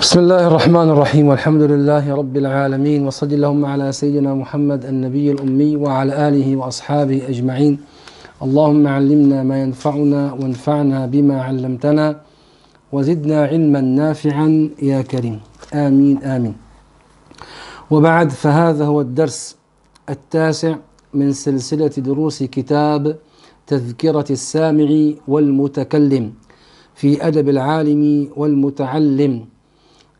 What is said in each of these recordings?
بسم الله الرحمن الرحيم والحمد لله رب العالمين وصلي اللهم على سيدنا محمد النبي الأمي وعلى آله وأصحابه أجمعين اللهم علمنا ما ينفعنا وانفعنا بما علمتنا وزدنا علما نافعا يا كريم آمين آمين وبعد فهذا هو الدرس التاسع من سلسلة دروس كتاب تذكرة السامع والمتكلم في أدب العالم والمتعلم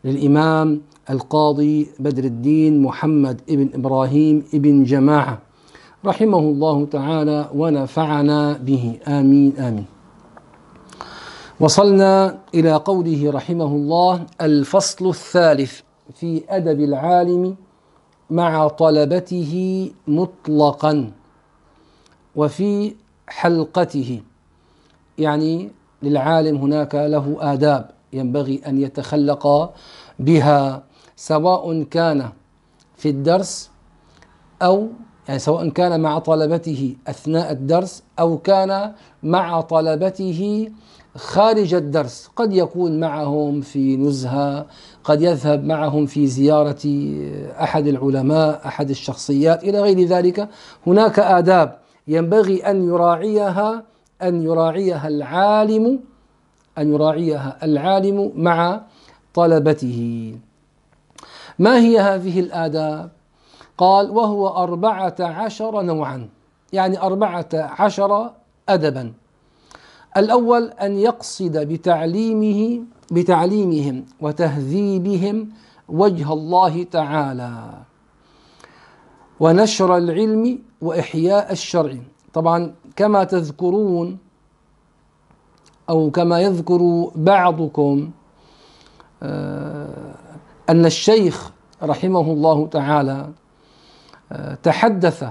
للإمام القاضي بدر الدين محمد ابن إبراهيم ابن جماعة رحمه الله تعالى ونفعنا به آمين آمين وصلنا إلى قوله رحمه الله الفصل الثالث في أدب العالم مع طلبته مطلقا وفي حلقته يعني للعالم هناك له آداب ينبغي أن يتخلق بها سواء كان في الدرس أو يعني سواء كان مع طلبته أثناء الدرس أو كان مع طلبته خارج الدرس قد يكون معهم في نزهة قد يذهب معهم في زيارة أحد العلماء أحد الشخصيات إلى غير ذلك هناك آداب ينبغي أن يراعيها أن يراعيها العالم أن يراعيها العالم مع طلبته ما هي هذه الآداب؟ قال وهو أربعة عشر نوعا يعني أربعة عشر أدبا الأول أن يقصد بتعليمه بتعليمهم وتهذيبهم وجه الله تعالى ونشر العلم وإحياء الشرع طبعا كما تذكرون أو كما يذكر بعضكم آه، أن الشيخ رحمه الله تعالى آه، تحدث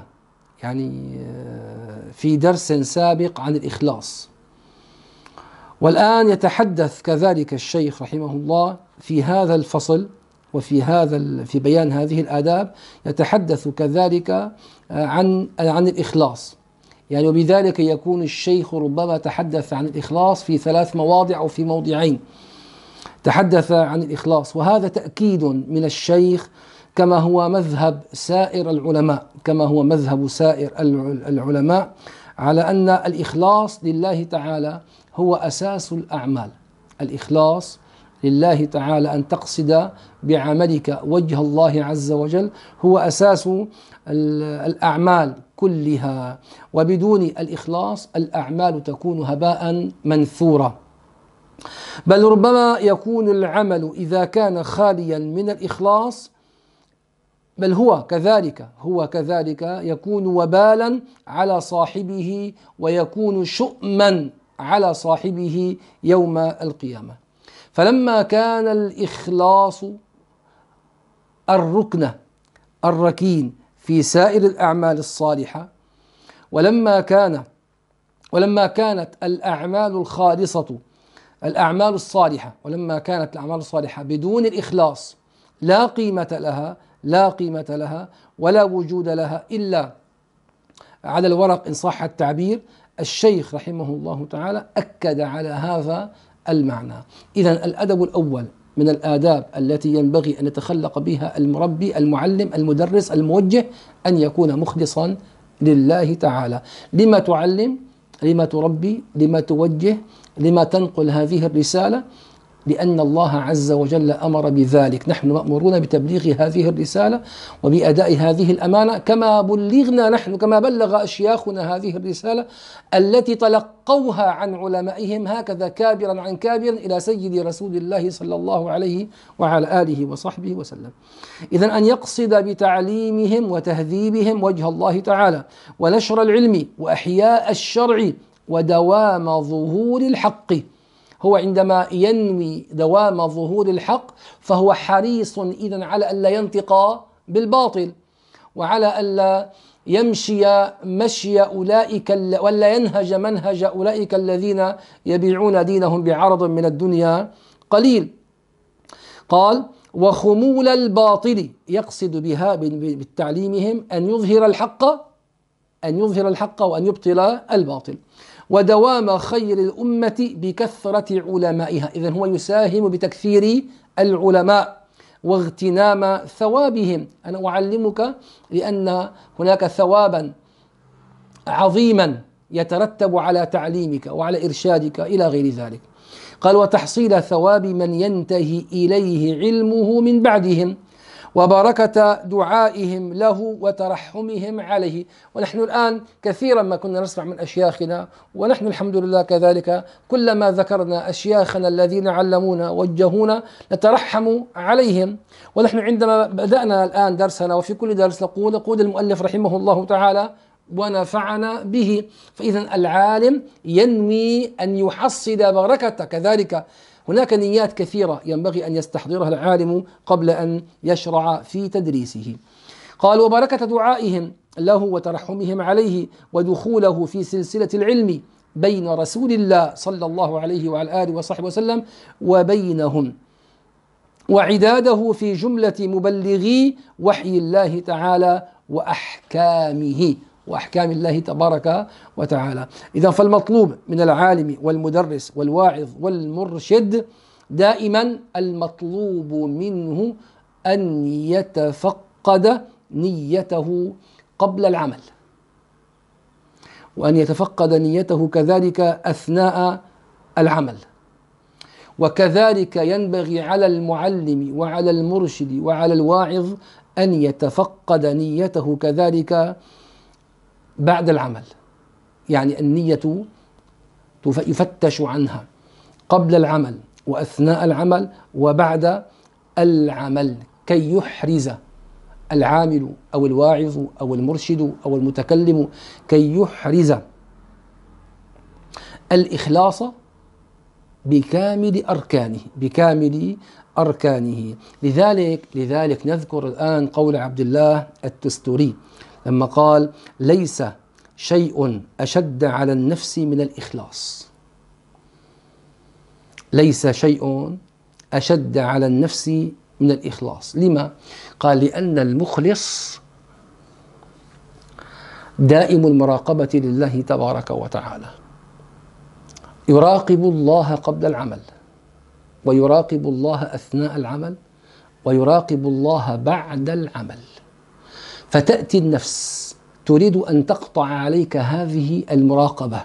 يعني آه، في درس سابق عن الإخلاص والآن يتحدث كذلك الشيخ رحمه الله في هذا الفصل وفي هذا في بيان هذه الآداب يتحدث كذلك عن عن الإخلاص يعني وبذلك يكون الشيخ ربما تحدث عن الإخلاص في ثلاث مواضع أو في موضعين تحدث عن الإخلاص وهذا تأكيد من الشيخ كما هو مذهب سائر العلماء كما هو مذهب سائر العلماء على أن الإخلاص لله تعالى هو أساس الأعمال الإخلاص لله تعالى أن تقصد بعملك وجه الله عز وجل هو أساس الأعمال كلها وبدون الإخلاص الأعمال تكون هباء منثورا بل ربما يكون العمل إذا كان خاليا من الإخلاص بل هو كذلك هو كذلك يكون وبالا على صاحبه ويكون شؤما على صاحبه يوم القيامة فلما كان الإخلاص الركن الركين في سائر الأعمال الصالحة ولما كان ولما كانت الأعمال الخالصة الأعمال الصالحة ولما كانت الأعمال الصالحة بدون الإخلاص لا قيمة لها لا قيمة لها ولا وجود لها إلا على الورق إن صح التعبير الشيخ رحمه الله تعالى أكد على هذا المعنى إذا الأدب الأول من الآداب التي ينبغي أن يتخلق بها المربي المعلم المدرس الموجه أن يكون مخلصا لله تعالى لما تعلم لما تربي لما توجه لما تنقل هذه الرسالة لأن الله عز وجل أمر بذلك نحن مأمورون بتبليغ هذه الرسالة وبأداء هذه الأمانة كما بلغنا نحن كما بلغ أشياخنا هذه الرسالة التي تلقوها عن علمائهم هكذا كابرا عن كابر إلى سيد رسول الله صلى الله عليه وعلى آله وصحبه وسلم إذا أن يقصد بتعليمهم وتهذيبهم وجه الله تعالى ونشر العلم وإحياء الشرع ودوام ظهور الحق هو عندما ينوي دوام ظهور الحق فهو حريص إذا على ألا ينطق بالباطل وعلى ألا يمشي مشي أولئك ولا ينهج منهج أولئك الذين يبيعون دينهم بعرض من الدنيا قليل قال وخمول الباطل يقصد بها بتعليمهم أن يظهر الحق أن يظهر الحق وأن يبطل الباطل ودوام خير الأمة بكثرة علمائها إذا هو يساهم بتكثير العلماء واغتنام ثوابهم أنا أعلمك لأن هناك ثوابا عظيما يترتب على تعليمك وعلى إرشادك إلى غير ذلك قال وتحصيل ثواب من ينتهي إليه علمه من بعدهم وبركة دعائهم له وترحمهم عليه ونحن الآن كثيرا ما كنا نسمع من أشياخنا ونحن الحمد لله كذلك كلما ذكرنا أشياخنا الذين علمونا وجهونا نترحم عليهم ونحن عندما بدأنا الآن درسنا وفي كل درس نقول نقول المؤلف رحمه الله تعالى ونفعنا به فإذا العالم ينوي أن يحصد بركة كذلك هناك نيات كثيرة ينبغي أن يستحضرها العالم قبل أن يشرع في تدريسه قال وبركة دعائهم له وترحمهم عليه ودخوله في سلسلة العلم بين رسول الله صلى الله عليه وعلى آله وصحبه وسلم وبينهم وعداده في جملة مبلغي وحي الله تعالى وأحكامه وأحكام الله تبارك وتعالى إذا فالمطلوب من العالم والمدرس والواعظ والمرشد دائما المطلوب منه أن يتفقد نيته قبل العمل وأن يتفقد نيته كذلك أثناء العمل وكذلك ينبغي على المعلم وعلى المرشد وعلى الواعظ أن يتفقد نيته كذلك بعد العمل يعني النية يفتش عنها قبل العمل وأثناء العمل وبعد العمل كي يحرز العامل أو الواعظ أو المرشد أو المتكلم كي يحرز الإخلاص بكامل أركانه بكامل أركانه لذلك لذلك نذكر الآن قول عبد الله التستوري لما قال ليس شيء اشد على النفس من الاخلاص ليس شيء اشد على النفس من الاخلاص لما قال لان المخلص دائم المراقبه لله تبارك وتعالى يراقب الله قبل العمل ويراقب الله اثناء العمل ويراقب الله بعد العمل فتأتي النفس تريد أن تقطع عليك هذه المراقبة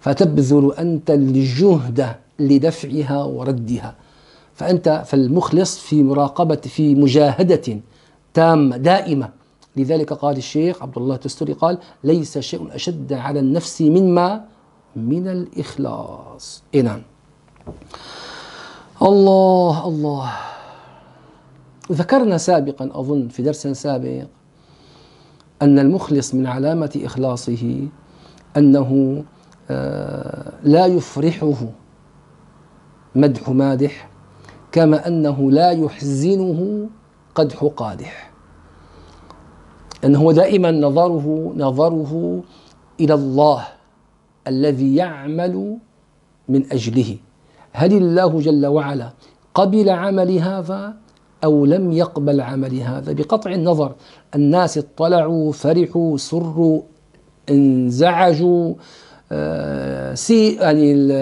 فتبذل أنت الجهد لدفعها وردها فأنت فالمخلص في مراقبة في مجاهدة تامة دائمة لذلك قال الشيخ عبد الله التستري قال ليس شيء أشد على النفس مما من الإخلاص إيه نعم الله الله ذكرنا سابقا أظن في درس سابق أن المخلص من علامة إخلاصه أنه آه، لا يفرحه مدح مادح كما أنه لا يحزنه قدح قادح أنه هو دائما نظره نظره إلى الله الذي يعمل من أجله هل الله جل وعلا قبل عمل هذا أو لم يقبل عملي هذا بقطع النظر الناس اطلعوا فرحوا سروا انزعجوا آه، سيء يعني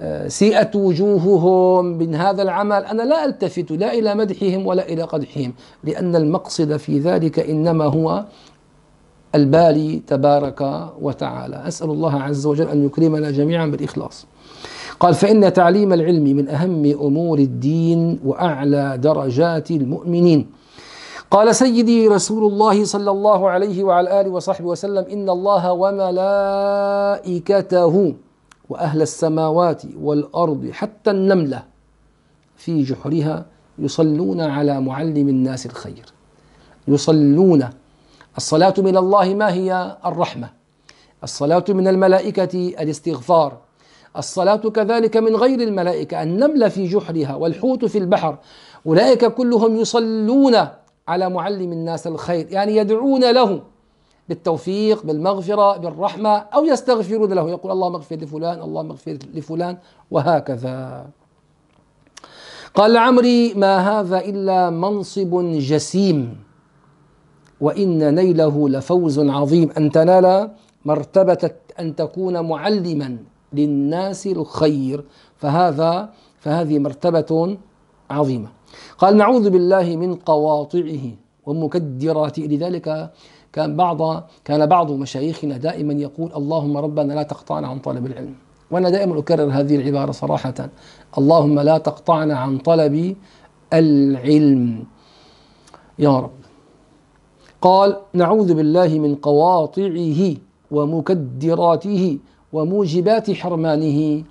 آه، سيئت وجوههم من هذا العمل أنا لا ألتفت لا إلى مدحهم ولا إلى قدحهم لأن المقصد في ذلك إنما هو البالي تبارك وتعالى أسأل الله عز وجل أن يكرمنا جميعا بالإخلاص قال فإن تعليم العلم من أهم أمور الدين وأعلى درجات المؤمنين قال سيدي رسول الله صلى الله عليه وعلى آله وصحبه وسلم إن الله وملائكته وأهل السماوات والأرض حتى النملة في جحرها يصلون على معلم الناس الخير يصلون الصلاة من الله ما هي الرحمة الصلاة من الملائكة الاستغفار الصلاة كذلك من غير الملائكة النملة في جحرها والحوت في البحر أولئك كلهم يصلون على معلم الناس الخير يعني يدعون له بالتوفيق بالمغفرة بالرحمة أو يستغفرون له يقول اللهم اغفر لفلان اللهم اغفر لفلان وهكذا قال عمري ما هذا إلا منصب جسيم وإن نيله لفوز عظيم أن تنال مرتبة أن تكون معلما للناس الخير فهذا فهذه مرتبة عظيمة قال نعوذ بالله من قواطعه ومكدراته لذلك كان بعض كان بعض مشايخنا دائما يقول اللهم ربنا لا تقطعنا عن طلب العلم وانا دائما اكرر هذه العباره صراحه اللهم لا تقطعنا عن طلب العلم يا رب قال نعوذ بالله من قواطعه ومكدراته وموجبات حرمانه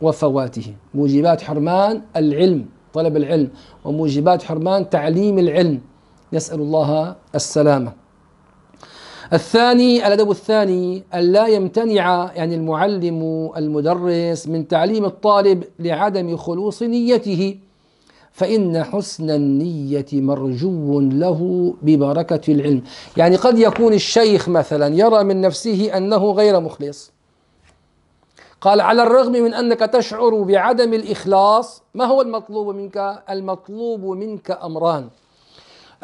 وفواته موجبات حرمان العلم طلب العلم وموجبات حرمان تعليم العلم نسأل الله السلامة الثاني الأدب الثاني أن لا يمتنع يعني المعلم المدرس من تعليم الطالب لعدم خلوص نيته فإن حسن النية مرجو له ببركة العلم يعني قد يكون الشيخ مثلا يرى من نفسه أنه غير مخلص قال على الرغم من انك تشعر بعدم الاخلاص ما هو المطلوب منك المطلوب منك امران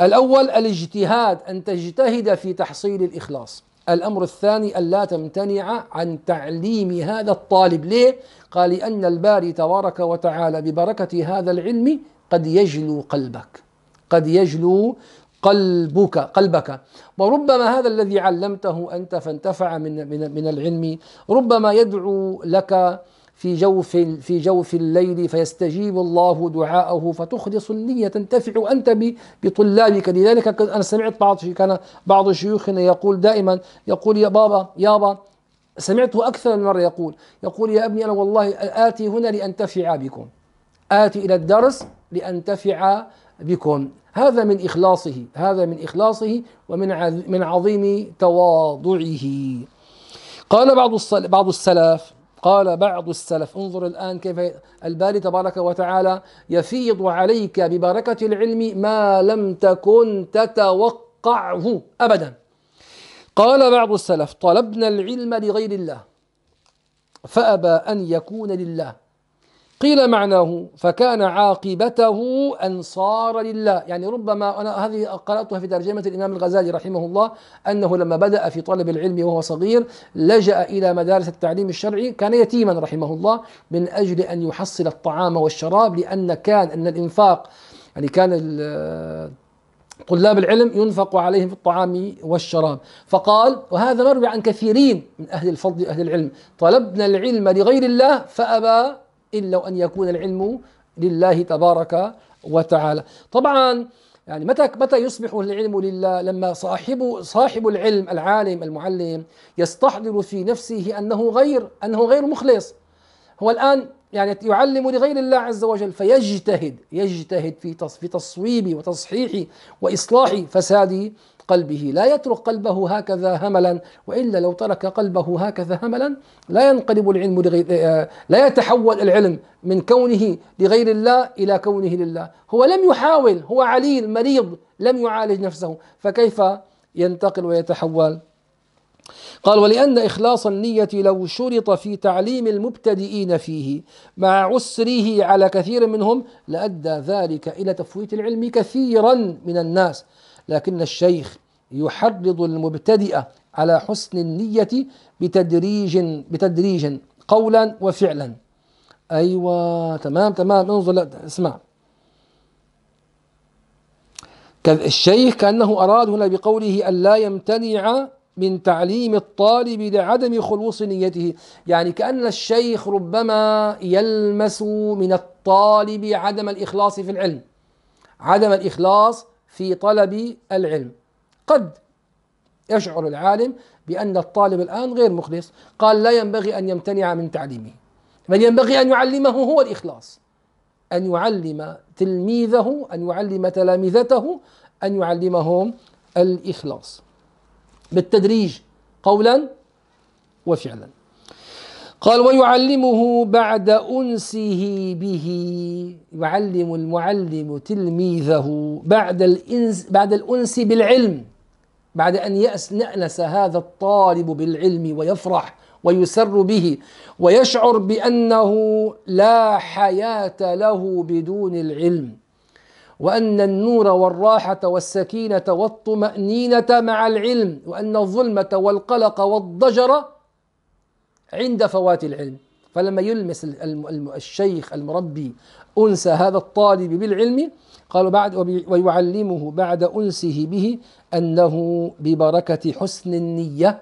الاول الاجتهاد ان تجتهد في تحصيل الاخلاص الامر الثاني الا تمتنع عن تعليم هذا الطالب ليه قال لان الباري تبارك وتعالى ببركه هذا العلم قد يجلو قلبك قد يجلو قلبك قلبك وربما هذا الذي علمته انت فانتفع من من من العلم ربما يدعو لك في جوف في جوف الليل فيستجيب الله دعاءه فتخلص النية تنتفع أنت بطلابك لذلك أنا سمعت بعض كان بعض شيوخنا يقول دائما يقول يا بابا يابا سمعته أكثر من مرة يقول يقول يا أبني أنا والله آتي هنا لأنتفع بكم آتي إلى الدرس لأنتفع بكم هذا من إخلاصه هذا من إخلاصه ومن من عظيم تواضعه قال بعض بعض السلف قال بعض السلف انظر الآن كيف الباري تبارك وتعالى يفيض عليك ببركة العلم ما لم تكن تتوقعه أبدا قال بعض السلف طلبنا العلم لغير الله فأبى أن يكون لله قيل معناه فكان عاقبته أن صار لله يعني ربما أنا هذه قرأتها في ترجمة الإمام الغزالي رحمه الله أنه لما بدأ في طلب العلم وهو صغير لجأ إلى مدارس التعليم الشرعي كان يتيما رحمه الله من أجل أن يحصل الطعام والشراب لأن كان أن الإنفاق يعني كان طلاب العلم ينفق عليهم في الطعام والشراب فقال وهذا مروي عن كثيرين من أهل الفضل أهل العلم طلبنا العلم لغير الله فأبى إلا أن يكون العلم لله تبارك وتعالى طبعا يعني متى متى يصبح العلم لله لما صاحب صاحب العلم العالم المعلم يستحضر في نفسه انه غير انه غير مخلص هو الان يعني يعلم لغير الله عز وجل فيجتهد يجتهد في في تصويب وتصحيح واصلاح فساد قلبه لا يترك قلبه هكذا هملا وإلا لو ترك قلبه هكذا هملا لا ينقلب العلم لغير آه، لا يتحول العلم من كونه لغير الله إلى كونه لله هو لم يحاول هو عليل مريض لم يعالج نفسه فكيف ينتقل ويتحول قال ولأن إخلاص النية لو شرط في تعليم المبتدئين فيه مع عسره على كثير منهم لأدى ذلك إلى تفويت العلم كثيرا من الناس لكن الشيخ يحرض المبتدئ على حسن النية بتدريج بتدريج قولا وفعلا أيوة تمام تمام انظر اسمع الشيخ كأنه أراد هنا بقوله أن لا يمتنع من تعليم الطالب لعدم خلوص نيته يعني كأن الشيخ ربما يلمس من الطالب عدم الإخلاص في العلم عدم الإخلاص في طلب العلم قد يشعر العالم بأن الطالب الآن غير مخلص قال لا ينبغي أن يمتنع من تعليمه بل ينبغي أن يعلمه هو الإخلاص أن يعلم تلميذه أن يعلم تلامذته أن يعلمهم الإخلاص بالتدريج قولا وفعلا قال ويعلمه بعد أنسه به يعلم المعلم تلميذه بعد الإنس بعد الأنس بالعلم بعد أن يأنس هذا الطالب بالعلم ويفرح ويسر به ويشعر بأنه لا حياة له بدون العلم وأن النور والراحة والسكينة والطمأنينة مع العلم وأن الظلمة والقلق والضجر عند فوات العلم فلما يلمس الشيخ المربي أنس هذا الطالب بالعلم قالوا بعد ويعلمه بعد أنسه به أنه ببركة حسن النية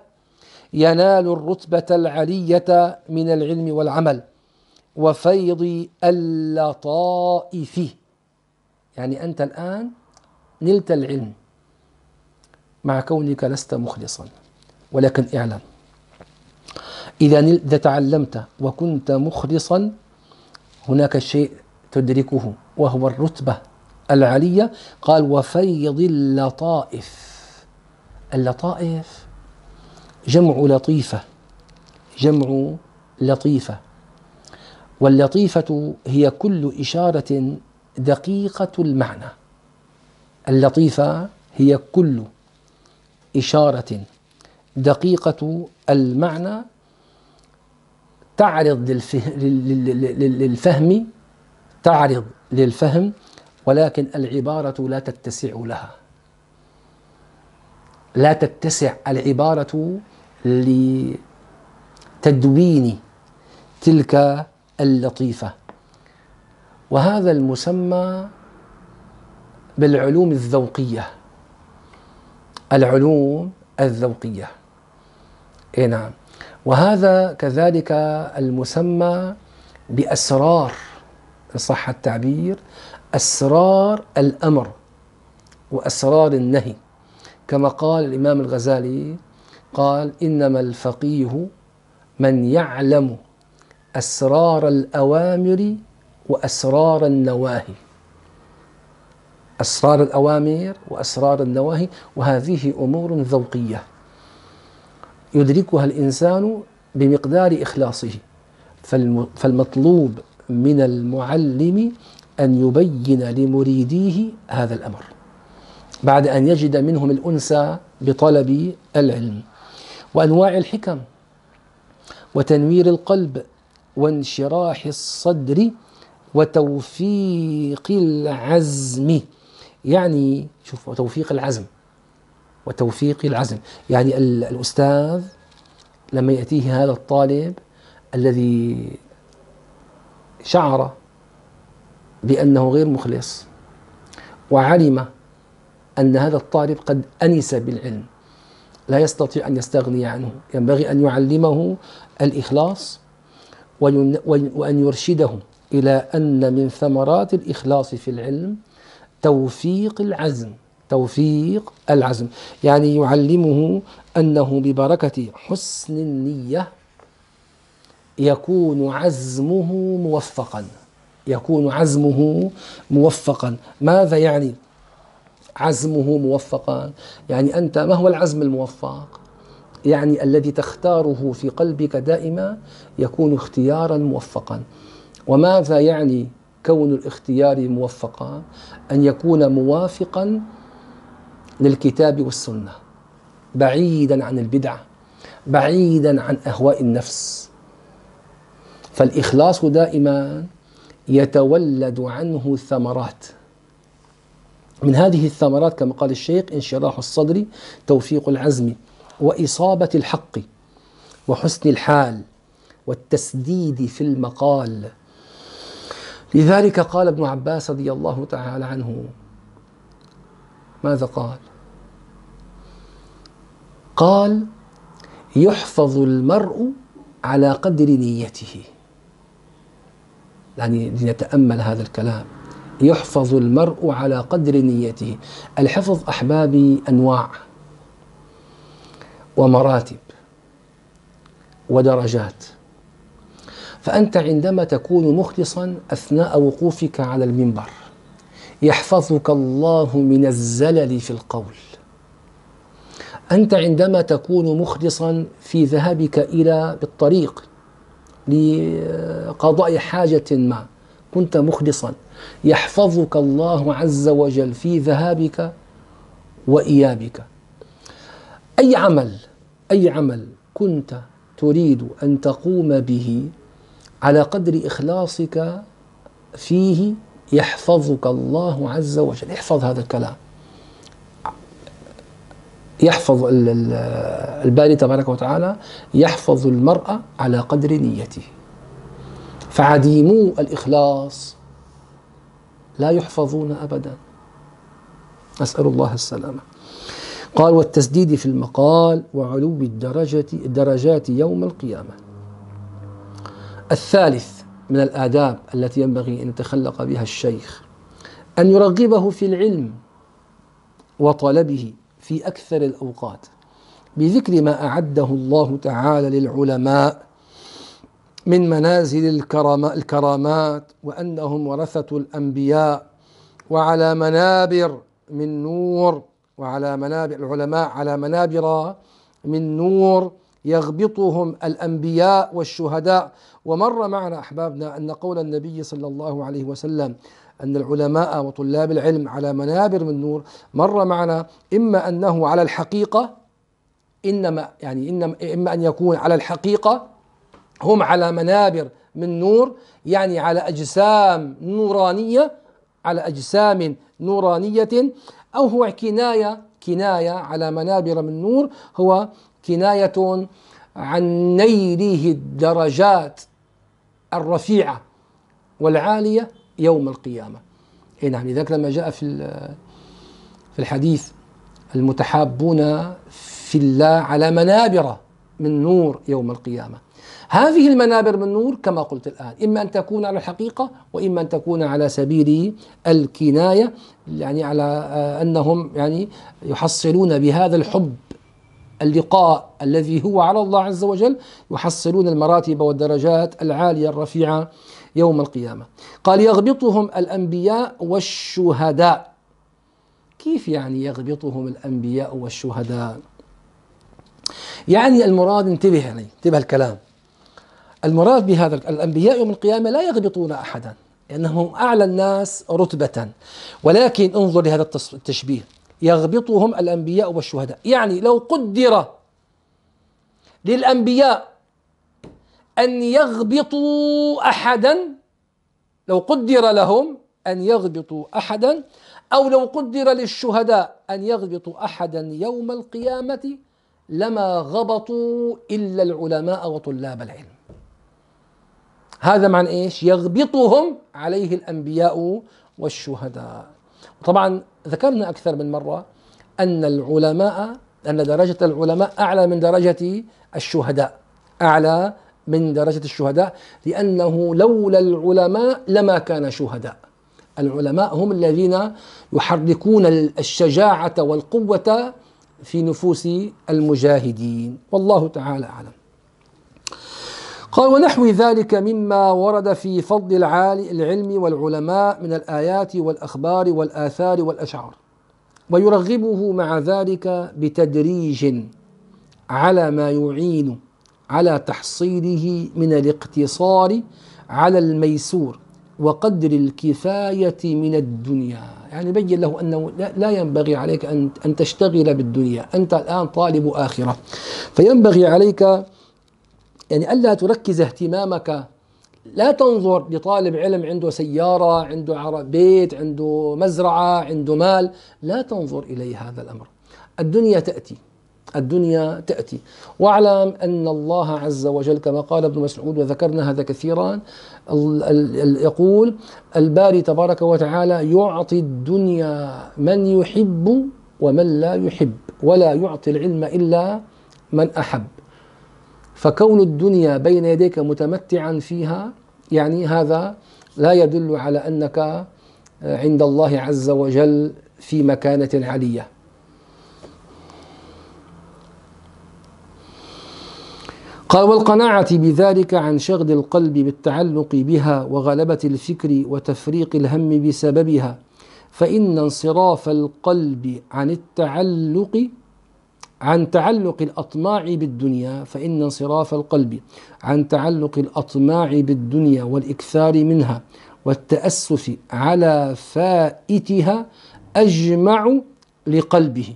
ينال الرتبة العلية من العلم والعمل وفيض اللطائف يعني أنت الآن نلت العلم مع كونك لست مخلصا ولكن اعلم إذا إذا تعلمت وكنت مخلصا هناك شيء تدركه وهو الرتبة العلية قال وفيض اللطائف اللطائف جمع لطيفة جمع لطيفة واللطيفة هي كل إشارة دقيقة المعنى اللطيفة هي كل إشارة دقيقة المعنى تعرض للفهم تعرض للفهم ولكن العبارة لا تتسع لها لا تتسع العبارة لتدوين تلك اللطيفة وهذا المسمى بالعلوم الذوقية العلوم الذوقية اي نعم وهذا كذلك المسمى بأسرار إن صح التعبير أسرار الأمر وأسرار النهي كما قال الإمام الغزالي قال إنما الفقيه من يعلم أسرار الأوامر وأسرار النواهي أسرار الأوامر وأسرار النواهي وهذه أمور ذوقية يدركها الإنسان بمقدار إخلاصه فالمطلوب من المعلم أن يبين لمريديه هذا الأمر بعد أن يجد منهم الأنسة بطلب العلم وأنواع الحكم وتنوير القلب وانشراح الصدر وتوفيق العزم يعني شوف توفيق العزم وتوفيق العزم يعني الأستاذ لما يأتيه هذا الطالب الذي شعر بأنه غير مخلص وعلم أن هذا الطالب قد أنس بالعلم لا يستطيع أن يستغني عنه ينبغي أن يعلمه الإخلاص وأن يرشده إلى أن من ثمرات الإخلاص في العلم توفيق العزم توفيق العزم يعني يعلمه أنه ببركة حسن النية يكون عزمه موفقا يكون عزمه موفقا ماذا يعني عزمه موفقا يعني أنت ما هو العزم الموفق يعني الذي تختاره في قلبك دائما يكون اختيارا موفقا وماذا يعني كون الاختيار موفقا ان يكون موافقا للكتاب والسنة بعيدا عن البدعه بعيدا عن أهواء النفس فالإخلاص دائما يتولد عنه ثمرات من هذه الثمرات كما قال الشيخ انشراح الصدر توفيق العزم وإصابة الحق وحسن الحال والتسديد في المقال لذلك قال ابن عباس رضي الله تعالى عنه ماذا قال قال يحفظ المرء على قدر نيته يعني لنتأمل هذا الكلام يحفظ المرء على قدر نيته الحفظ أحبابي أنواع ومراتب ودرجات فأنت عندما تكون مخلصا أثناء وقوفك على المنبر يحفظك الله من الزلل في القول انت عندما تكون مخلصا في ذهابك الى بالطريق لقضاء حاجه ما كنت مخلصا يحفظك الله عز وجل في ذهابك وايابك اي عمل اي عمل كنت تريد ان تقوم به على قدر اخلاصك فيه يحفظك الله عز وجل احفظ هذا الكلام يحفظ الباري تبارك وتعالى يحفظ المرأة على قدر نيته فعديمو الإخلاص لا يحفظون أبدا أسأل الله السلامة قال والتسديد في المقال وعلو الدرجة الدرجات يوم القيامة الثالث من الآداب التي ينبغي أن يتخلق بها الشيخ أن يرغبه في العلم وطلبه في أكثر الأوقات بذكر ما أعده الله تعالى للعلماء من منازل الكرامات وأنهم ورثة الأنبياء وعلى منابر من نور وعلى منابر العلماء على منابر من نور يغبطهم الانبياء والشهداء ومر معنا احبابنا ان قول النبي صلى الله عليه وسلم أن العلماء وطلاب العلم على منابر من نور مر معنا إما أنه على الحقيقة إنما يعني إنما إما أن يكون على الحقيقة هم على منابر من نور يعني على أجسام نورانية على أجسام نورانية أو هو كناية كناية على منابر من نور هو كناية عن نيله الدرجات الرفيعة والعالية يوم القيامة إيه نعم لذلك لما جاء في في الحديث المتحابون في الله على منابر من نور يوم القيامة هذه المنابر من نور كما قلت الآن إما أن تكون على الحقيقة وإما أن تكون على سبيل الكناية يعني على آه، أنهم يعني يحصلون بهذا الحب اللقاء الذي هو على الله عز وجل يحصلون المراتب والدرجات العالية الرفيعة يوم القيامة قال يغبطهم الأنبياء والشهداء كيف يعني يغبطهم الأنبياء والشهداء يعني المراد انتبه يعني انتبه الكلام المراد بهذا الأنبياء يوم القيامة لا يغبطون أحدا لأنهم أعلى الناس رتبة ولكن انظر لهذا التشبيه يغبطهم الأنبياء والشهداء يعني لو قدر للأنبياء أن يغبطوا أحدا لو قدر لهم أن يغبطوا أحدا أو لو قدر للشهداء أن يغبطوا أحدا يوم القيامة لما غبطوا إلا العلماء وطلاب العلم هذا معنى إيش يغبطهم عليه الأنبياء والشهداء طبعا ذكرنا أكثر من مرة أن العلماء أن درجة العلماء أعلى من درجة الشهداء أعلى من درجة الشهداء لأنه لولا العلماء لما كان شهداء العلماء هم الذين يحركون الشجاعة والقوة في نفوس المجاهدين والله تعالى أعلم قال ونحو ذلك مما ورد في فضل العالي العلم والعلماء من الآيات والأخبار والآثار والأشعار ويرغبه مع ذلك بتدريج على ما يعين على تحصيله من الاقتصار على الميسور وقدر الكفاية من الدنيا يعني بين له أنه لا ينبغي عليك أن, أن تشتغل بالدنيا أنت الآن طالب آخرة فينبغي عليك يعني ألا تركز اهتمامك لا تنظر لطالب علم عنده سيارة عنده بيت عنده مزرعة عنده مال لا تنظر إليه هذا الأمر الدنيا تأتي الدنيا تأتي واعلم أن الله عز وجل كما قال ابن مسعود وذكرنا هذا كثيرا يقول الباري تبارك وتعالى يعطي الدنيا من يحب ومن لا يحب ولا يعطي العلم إلا من أحب فكون الدنيا بين يديك متمتعا فيها يعني هذا لا يدل على انك آه، عند الله عز وجل في مكانه عليه قال والقناعة بذلك عن شغل القلب بالتعلق بها وغلبة الفكر وتفريق الهم بسببها فإن انصراف القلب عن التعلق عن تعلق الأطماع بالدنيا فإن انصراف القلب عن تعلق الأطماع بالدنيا والإكثار منها والتأسف على فائتها أجمع لقلبه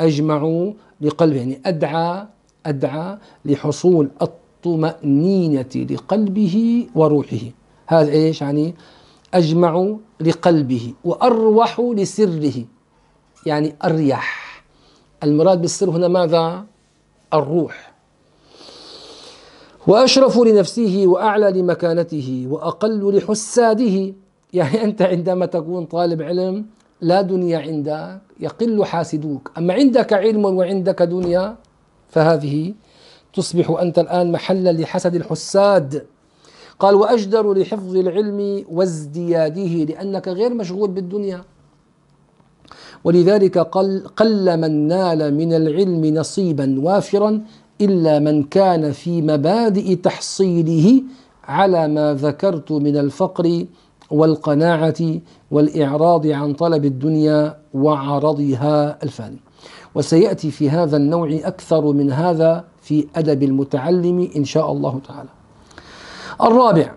أجمع لقلبه يعني أدعى أدعى لحصول الطمأنينة لقلبه وروحه هذا إيش يعني أجمع لقلبه وأروح لسره يعني أريح المراد بالسر هنا ماذا الروح وأشرف لنفسه وأعلى لمكانته وأقل لحساده يعني أنت عندما تكون طالب علم لا دنيا عندك يقل حاسدوك أما عندك علم وعندك دنيا فهذه تصبح أنت الآن محلا لحسد الحساد قال وأجدر لحفظ العلم وازدياده لأنك غير مشغول بالدنيا ولذلك قل, قل من نال من العلم نصيبا وافرا إلا من كان في مبادئ تحصيله على ما ذكرت من الفقر والقناعة والإعراض عن طلب الدنيا وعرضها الفاني وسيأتي في هذا النوع أكثر من هذا في أدب المتعلم إن شاء الله تعالى الرابع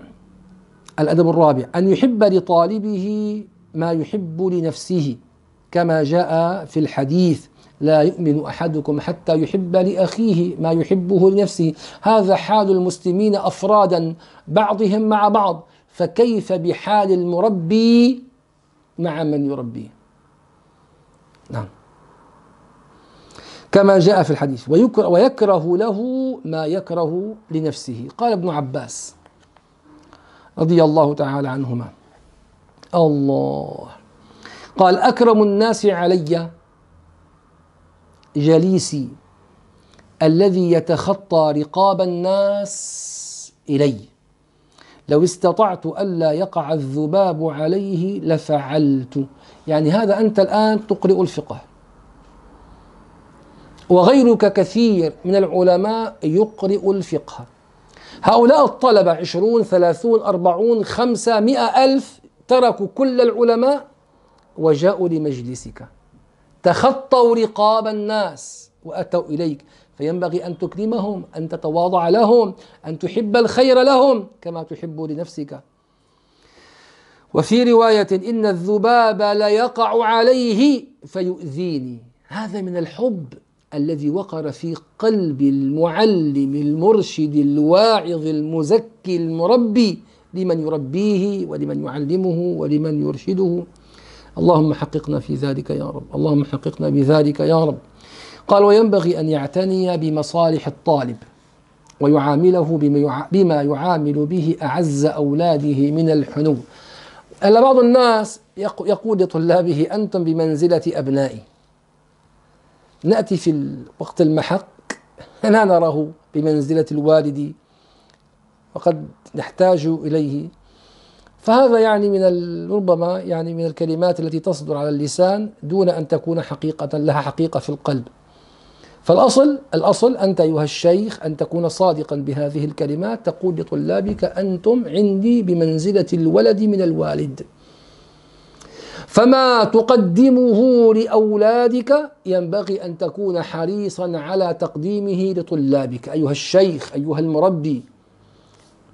الأدب الرابع أن يحب لطالبه ما يحب لنفسه كما جاء في الحديث لا يؤمن احدكم حتى يحب لاخيه ما يحبه لنفسه هذا حال المسلمين افرادا بعضهم مع بعض فكيف بحال المربي مع من يربيه نعم كما جاء في الحديث ويكره, ويكره له ما يكره لنفسه قال ابن عباس رضي الله تعالى عنهما الله قال أكرم الناس علي جليسي الذي يتخطى رقاب الناس إلي لو استطعت ألا يقع الذباب عليه لفعلت يعني هذا أنت الآن تقرئ الفقه وغيرك كثير من العلماء يقرئ الفقه هؤلاء الطلبة عشرون ثلاثون أربعون خمسة مئة ألف تركوا كل العلماء وجاءوا لمجلسك تخطوا رقاب الناس وأتوا إليك فينبغي أن تكرمهم أن تتواضع لهم أن تحب الخير لهم كما تحب لنفسك وفي رواية إن الذباب ليقع عليه فيؤذيني هذا من الحب الذي وقر في قلب المعلم المرشد الواعظ المزكي المربي لمن يربيه ولمن يعلمه ولمن يرشده اللهم حققنا في ذلك يا رب اللهم حققنا بذلك يا رب قال وينبغي أن يعتني بمصالح الطالب ويعامله بما يعامل به أعز أولاده من الحنو ألا بعض الناس يقول لطلابه أنتم بمنزلة أبنائي نأتي في وقت المحق لا نراه بمنزلة الوالد وقد نحتاج إليه فهذا يعني من ربما يعني من الكلمات التي تصدر على اللسان دون أن تكون حقيقة لها حقيقة في القلب فالأصل الأصل أنت أيها الشيخ أن تكون صادقا بهذه الكلمات تقول لطلابك أنتم عندي بمنزلة الولد من الوالد فما تقدمه لأولادك ينبغي أن تكون حريصا على تقديمه لطلابك أيها الشيخ أيها المربي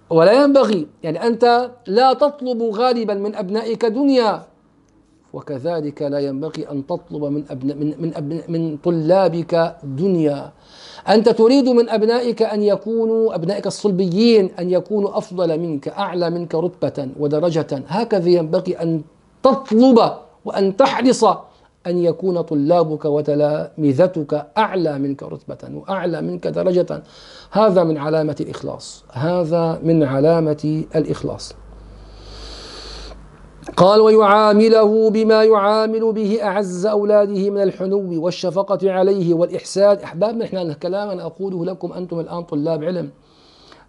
ولا ينبغي يعني أنت لا تطلب غالبا من أبنائك دنيا وكذلك لا ينبغي أن تطلب من أبناء من من, أبناء من طلابك دنيا أنت تريد من أبنائك أن يكونوا أبنائك الصلبيين أن يكونوا أفضل منك أعلى منك رتبة ودرجة هكذا ينبغي أن تطلب وأن تحرص أن يكون طلابك وتلامذتك أعلى منك رتبة وأعلى منك درجة هذا من علامة الإخلاص هذا من علامة الإخلاص قال ويعامله بما يعامل به أعز أولاده من الحنو والشفقة عليه والإحسان أحبابنا نحن كلام أنا أقوله لكم أنتم الآن طلاب علم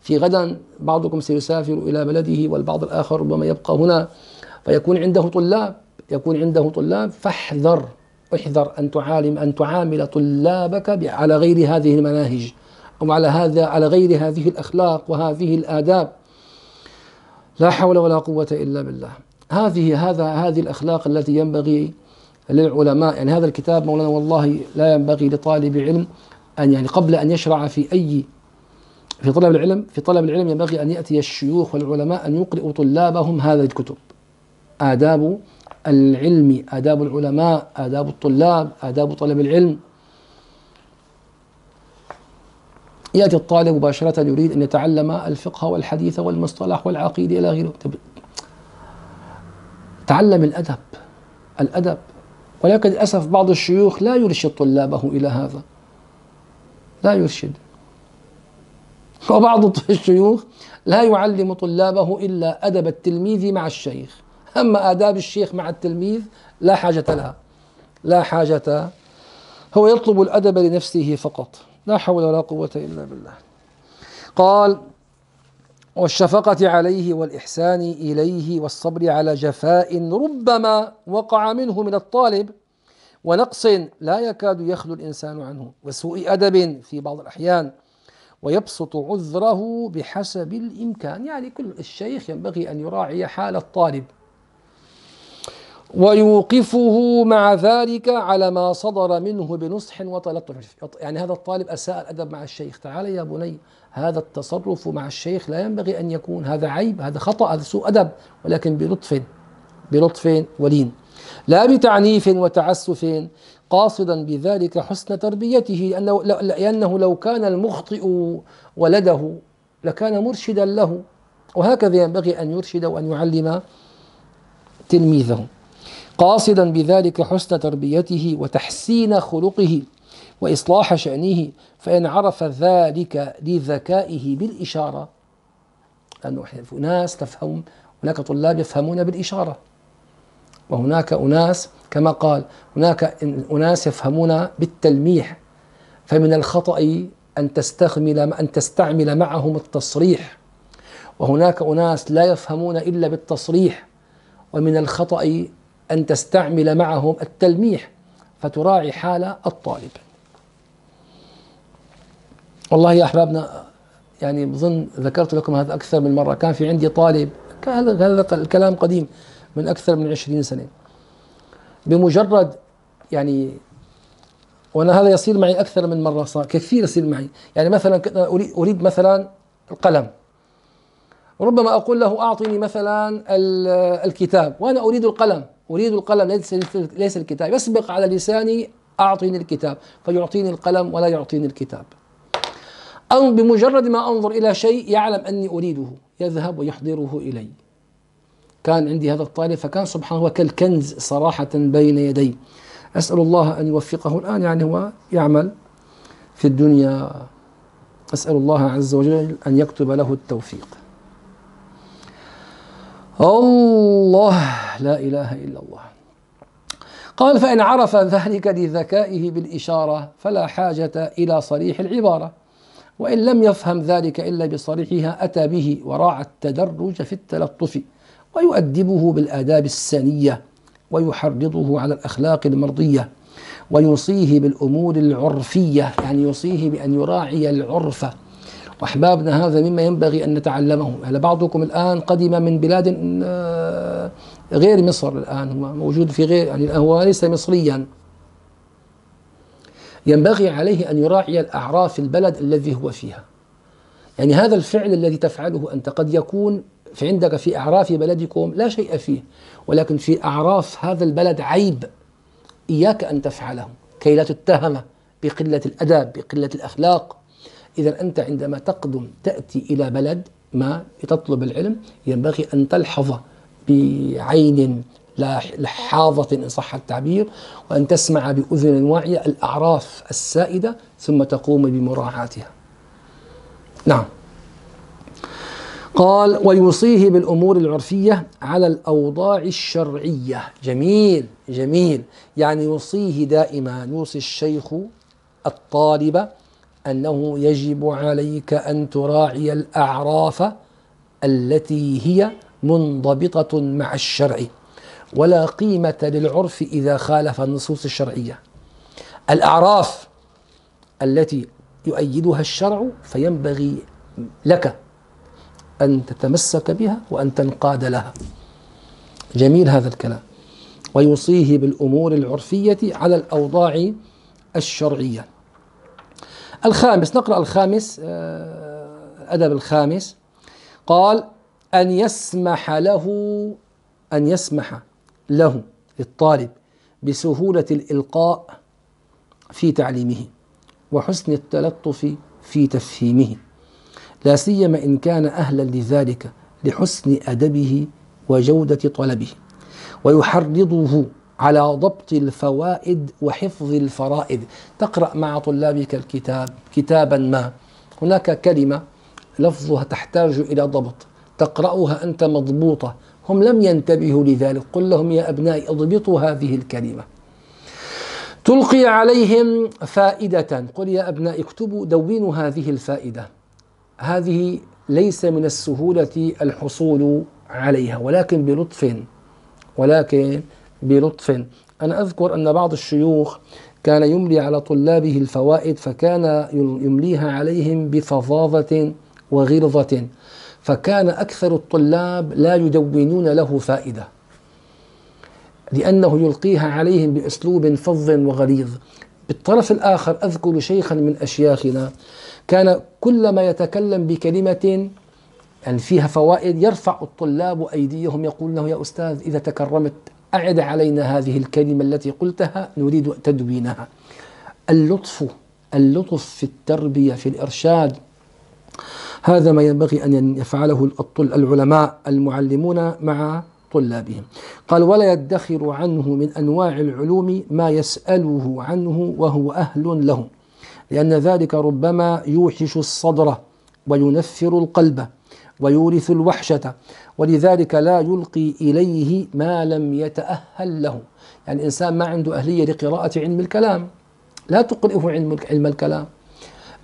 في غدا بعضكم سيسافر إلى بلده والبعض الآخر ربما يبقى هنا فيكون عنده طلاب يكون عنده طلاب فاحذر احذر أن تعالم أن تعامل طلابك على غير هذه المناهج أو على هذا على غير هذه الأخلاق وهذه الآداب لا حول ولا قوة إلا بالله هذه هذا هذه الأخلاق التي ينبغي للعلماء يعني هذا الكتاب مولانا والله لا ينبغي لطالب علم أن يعني قبل أن يشرع في أي في طلب العلم في طلب العلم ينبغي أن يأتي الشيوخ والعلماء أن يقرئوا طلابهم هذه الكتب آداب العلم آداب العلماء آداب الطلاب آداب طلب العلم يأتي الطالب مباشرة يريد أن يتعلم الفقه والحديث والمصطلح والعقيدة إلى غيره تعلم الأدب الأدب ولكن للأسف بعض الشيوخ لا يرشد طلابه إلى هذا لا يرشد وبعض الشيوخ لا يعلم طلابه إلا أدب التلميذ مع الشيخ أما آداب الشيخ مع التلميذ لا حاجة لها لا حاجة هو يطلب الأدب لنفسه فقط لا حول ولا قوة إلا بالله قال والشفقة عليه والإحسان إليه والصبر على جفاء ربما وقع منه من الطالب ونقص لا يكاد يخلو الإنسان عنه وسوء أدب في بعض الأحيان ويبسط عذره بحسب الإمكان يعني كل الشيخ ينبغي أن يراعي حال الطالب ويوقفه مع ذلك على ما صدر منه بنصح وتلطف يعني هذا الطالب أساء الأدب مع الشيخ تعال يا بني هذا التصرف مع الشيخ لا ينبغي أن يكون هذا عيب هذا خطأ هذا سوء أدب ولكن بلطف بلطف ولين لا بتعنيف وتعسف قاصدا بذلك حسن تربيته لأنه, لأنه لو كان المخطئ ولده لكان مرشدا له وهكذا ينبغي أن يرشد وأن يعلم تلميذه قاصدا بذلك حسن تربيته وتحسين خلقه وإصلاح شأنه فإن عرف ذلك لذكائه بالإشارة لأنه أناس تفهم هناك طلاب يفهمون بالإشارة وهناك أناس كما قال هناك أناس يفهمون بالتلميح فمن الخطأ أن تستعمل أن تستعمل معهم التصريح وهناك أناس لا يفهمون إلا بالتصريح ومن الخطأ أن تستعمل معهم التلميح فتراعي حال الطالب والله يا أحبابنا يعني بظن ذكرت لكم هذا أكثر من مرة كان في عندي طالب كان هذا الكلام قديم من أكثر من عشرين سنة بمجرد يعني وأنا هذا يصير معي أكثر من مرة صار كثير يصير معي يعني مثلا أريد مثلا القلم ربما أقول له أعطني مثلا الكتاب وأنا أريد القلم أريد القلم ليس ليس الكتاب يسبق على لساني أعطيني الكتاب فيعطيني القلم ولا يعطيني الكتاب أو بمجرد ما أنظر إلى شيء يعلم أني أريده يذهب ويحضره إلي كان عندي هذا الطالب فكان سبحانه هو كالكنز صراحة بين يدي أسأل الله أن يوفقه الآن يعني هو يعمل في الدنيا أسأل الله عز وجل أن يكتب له التوفيق الله لا إله إلا الله قال فإن عرف ذلك لذكائه بالإشارة فلا حاجة إلى صريح العبارة وإن لم يفهم ذلك إلا بصريحها أتى به وراعى التدرج في التلطف ويؤدبه بالآداب السنية ويحرضه على الأخلاق المرضية ويوصيه بالأمور العرفية يعني يوصيه بأن يراعي العرف وأحبابنا هذا مما ينبغي أن نتعلمه هل بعضكم الآن قدم من بلاد آه، غير مصر الآن هو موجود في غير يعني هو ليس مصريا ينبغي عليه أن يراعي الأعراف في البلد الذي هو فيها يعني هذا الفعل الذي تفعله أنت قد يكون في عندك في أعراف بلدكم لا شيء فيه ولكن في أعراف هذا البلد عيب إياك أن تفعله كي لا تتهم بقلة الأدب بقلة الأخلاق إذا أنت عندما تقدم تأتي إلى بلد ما لتطلب العلم ينبغي أن تلحظ بعين لحاظة إن صح التعبير وأن تسمع بأذن واعية الأعراف السائدة ثم تقوم بمراعاتها نعم قال ويوصيه بالأمور العرفية على الأوضاع الشرعية جميل جميل يعني يوصيه دائما يوصي الشيخ الطالب أنه يجب عليك أن تراعي الأعراف التي هي منضبطة مع الشرع ولا قيمة للعرف إذا خالف النصوص الشرعية الأعراف التي يؤيدها الشرع فينبغي لك أن تتمسك بها وأن تنقاد لها جميل هذا الكلام ويوصيه بالأمور العرفية على الأوضاع الشرعية الخامس نقرأ الخامس الأدب آه، الخامس قال أن يسمح له أن يسمح له للطالب بسهولة الإلقاء في تعليمه وحسن التلطف في تفهيمه لا سيما إن كان أهلا لذلك لحسن أدبه وجودة طلبه ويحرضه على ضبط الفوائد وحفظ الفرائد تقرأ مع طلابك الكتاب كتابا ما هناك كلمة لفظها تحتاج إلى ضبط تقرأها أنت مضبوطة هم لم ينتبهوا لذلك قل لهم يا أبنائي اضبطوا هذه الكلمة تلقي عليهم فائدة قل يا أبنائي اكتبوا دونوا هذه الفائدة هذه ليس من السهولة الحصول عليها ولكن بلطف ولكن بلطف أنا أذكر أن بعض الشيوخ كان يملي على طلابه الفوائد فكان يمليها عليهم بفظاظة وغلظة فكان أكثر الطلاب لا يدونون له فائدة لأنه يلقيها عليهم بأسلوب فظ وغليظ بالطرف الآخر أذكر شيخا من أشياخنا كان كلما يتكلم بكلمة يعني فيها فوائد يرفع الطلاب أيديهم يقول له يا أستاذ إذا تكرمت أعد علينا هذه الكلمة التي قلتها نريد تدوينها اللطف اللطف في التربية في الإرشاد هذا ما ينبغي أن يفعله العلماء المعلمون مع طلابهم قال ولا يدخر عنه من أنواع العلوم ما يسأله عنه وهو أهل له لأن ذلك ربما يوحش الصدر وينفر القلب ويورث الوحشة ولذلك لا يلقي إليه ما لم يتأهل له يعني إنسان ما عنده أهلية لقراءة علم الكلام لا تقرئه علم, علم الكلام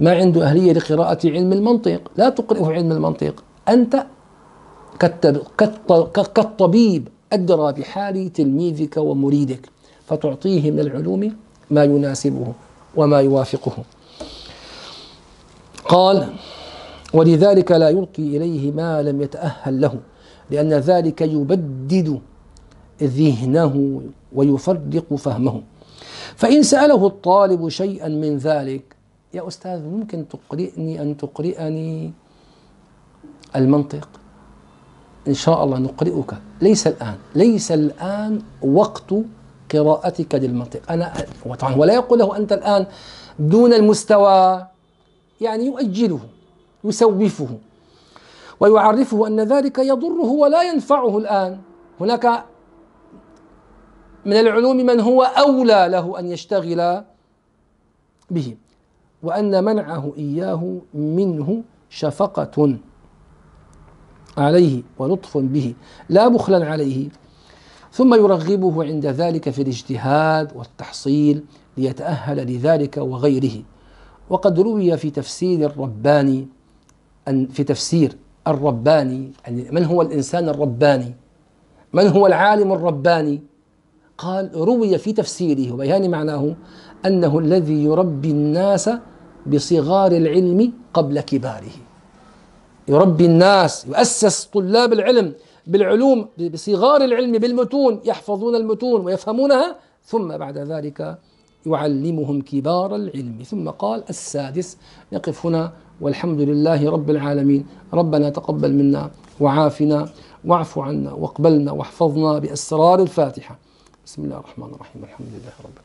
ما عنده أهلية لقراءة علم المنطق لا تقرئه علم المنطق أنت كالطبيب أدرى بحال تلميذك ومريدك فتعطيه من العلوم ما يناسبه وما يوافقه قال ولذلك لا يلقي إليه ما لم يتأهل له لأن ذلك يبدد ذهنه ويفرق فهمه فإن سأله الطالب شيئا من ذلك يا أستاذ ممكن تقرئني أن تقرئني المنطق إن شاء الله نقرئك ليس الآن ليس الآن وقت قراءتك للمنطق أنا وطبعا ولا يقول له أنت الآن دون المستوى يعني يؤجله يسوفه ويعرفه أن ذلك يضره ولا ينفعه الآن هناك من العلوم من هو أولى له أن يشتغل به وأن منعه إياه منه شفقة عليه ولطف به لا بخلا عليه ثم يرغبه عند ذلك في الاجتهاد والتحصيل ليتأهل لذلك وغيره وقد روي في تفسير الرباني أن في تفسير الرباني يعني من هو الإنسان الرباني من هو العالم الرباني قال روي في تفسيره وبيان معناه أنه الذي يربي الناس بصغار العلم قبل كباره يربي الناس يؤسس طلاب العلم بالعلوم بصغار العلم بالمتون يحفظون المتون ويفهمونها ثم بعد ذلك يعلمهم كبار العلم ثم قال السادس نقف هنا والحمد لله رب العالمين ربنا تقبل منا وعافنا واعف عنا واقبلنا واحفظنا بأسرار الفاتحة بسم الله الرحمن الرحيم الحمد لله رب العالمين